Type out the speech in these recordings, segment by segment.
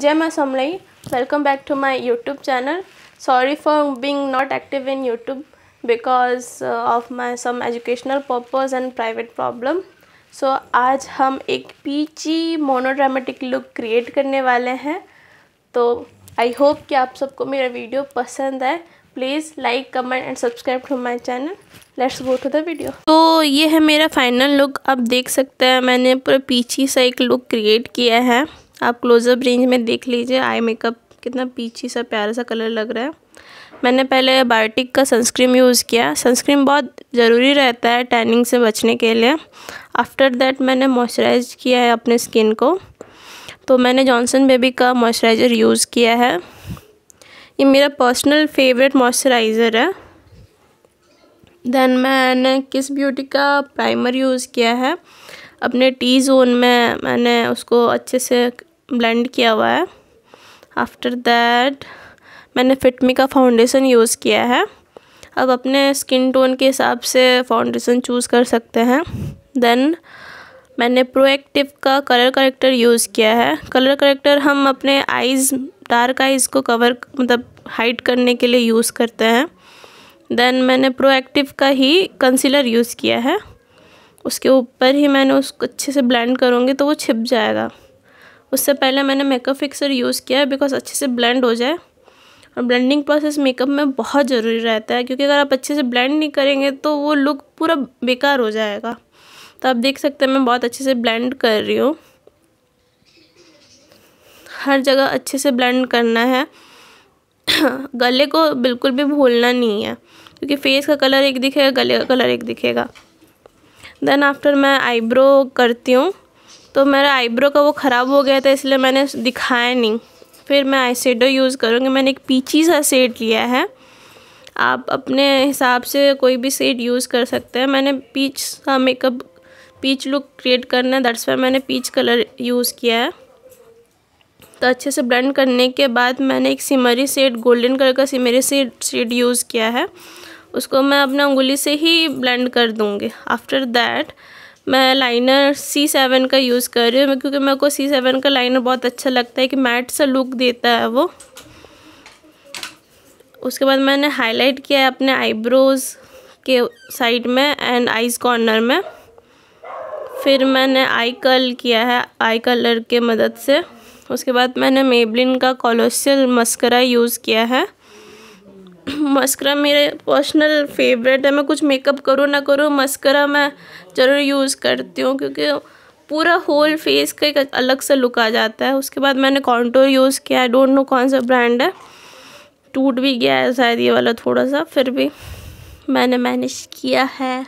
जय मैं Samalei welcome back to my YouTube channel sorry for being not active in YouTube because of my some educational purpose and private problem so आज हम एक पीची मोनोड्रामेटिक look create करने वाले हैं तो आई होप कि आप सबको मेरा वीडियो पसंद है please like comment and subscribe to my channel let's go to the video तो ये है मेरा फाइनल लुक आप देख सकते हैं मैंने पूरा पीछे सा एक लुक क्रिएट किया है आप क्लोज़अप रेंज में देख लीजिए आई मेकअप कितना पीछे सा प्यारा सा कलर लग रहा है मैंने पहले बायोटिक का सनस्क्रीन यूज़ किया सनस्क्रीन बहुत ज़रूरी रहता है टैनिंग से बचने के लिए आफ्टर दैट मैंने मॉइस्चराइज किया है अपने स्किन को तो मैंने जॉनसन बेबी का मॉइस्चराइज़र यूज़ किया है ये मेरा पर्सनल फेवरेट मॉइस्चराइज़र है देन मैंने किस ब्यूटी का प्राइमर यूज़ किया है अपने टी जोन में मैंने उसको अच्छे से ब्लेंड किया हुआ है आफ्टर दैट मैंने फिटमी का फाउंडेशन यूज़ किया है अब अपने स्किन टोन के हिसाब से फाउंडेशन चूज़ कर सकते हैं देन मैंने प्रोएक्टिव का कलर करेक्टर यूज़ किया है कलर करेक्टर हम अपने आइज़ डार्क आइज़ को कवर मतलब हाइड करने के लिए यूज़ करते हैं देन मैंने प्रोएक्टिव का ही कंसीलर यूज़ किया है उसके ऊपर ही मैंने उसको अच्छे से ब्लेंड करूँगी तो वो छिप जाएगा उससे पहले मैंने मेकअप फिक्सर यूज़ किया है बिकॉज अच्छे से ब्लेंड हो जाए और ब्लेंडिंग प्रोसेस मेकअप में बहुत ज़रूरी रहता है क्योंकि अगर आप अच्छे से ब्लेंड नहीं करेंगे तो वो लुक पूरा बेकार हो जाएगा तो आप देख सकते हैं मैं बहुत अच्छे से ब्लेंड कर रही हूँ हर जगह अच्छे से ब्लेंड करना है गले को बिल्कुल भी भूलना नहीं है क्योंकि फेस का कलर एक दिखेगा गले का कलर एक दिखेगा देन आफ्टर मैं आईब्रो करती हूँ तो मेरा आईब्रो का वो ख़राब हो गया था इसलिए मैंने दिखाया नहीं फिर मैं आई यूज़ करूँगी मैंने एक पीची सा सेट लिया है आप अपने हिसाब से कोई भी सेट यूज़ कर सकते हैं मैंने पीच का मेकअप पीच लुक क्रिएट करना है दैट्स मैंने पीच कलर यूज़ किया है तो अच्छे से ब्लेंड करने के बाद मैंने एक सिमरी सेट गोल्डन कलर का सिमरी सेट शेड यूज़ किया है उसको मैं अपना उंगली से ही ब्लेंड कर दूँगी आफ्टर दैट मैं लाइनर सी सेवन का यूज़ कर रही हूँ क्योंकि मेरे को सी सेवन का लाइनर बहुत अच्छा लगता है कि मैट सा लुक देता है वो उसके बाद मैंने हाईलाइट किया है अपने आईब्रोज़ के साइड में एंड आईज़ कॉर्नर में फिर मैंने आई कल किया है आई कलर के मदद से उसके बाद मैंने मेबलिन का कॉलोशियल मस्करा यूज़ किया है मस्करा मेरे पर्सनल फेवरेट है मैं कुछ मेकअप करूँ ना करूँ मस्करा मैं ज़रूर यूज़ करती हूँ क्योंकि पूरा होल फेस का एक अलग सा लुक आ जाता है उसके बाद मैंने कॉन्टोर यूज़ किया आई डोंट नो कौन सा ब्रांड है टूट भी गया है शायद ये वाला थोड़ा सा फिर भी मैंने मैनेज किया है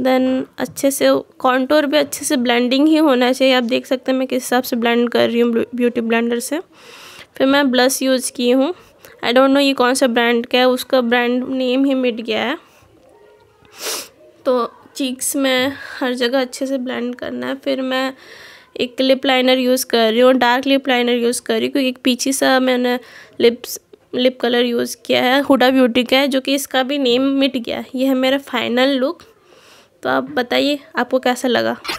देन अच्छे से कॉन्टोर भी अच्छे से ब्लेंडिंग ही होना चाहिए आप देख सकते हैं मैं किस हिसाब से ब्लेंड कर रही हूँ ब्यूटी ब्लेंडर से फिर मैं ब्लश यूज़ की हूँ आई डोंट नो ये कौन सा ब्रांड का है उसका ब्रांड नेम ही मिट गया है तो चीक्स में हर जगह अच्छे से ब्लेंड करना है फिर मैं एक लिप लाइनर यूज़ कर रही हूँ डार्क लिप लाइनर यूज़ कर रही हूँ क्योंकि एक पीछे सा मैंने लिप्स लिप कलर यूज़ किया है हुडा ब्यूटी का है जो कि इसका भी नेम मिट गया ये है मेरा फाइनल लुक तो आप बताइए आपको कैसा लगा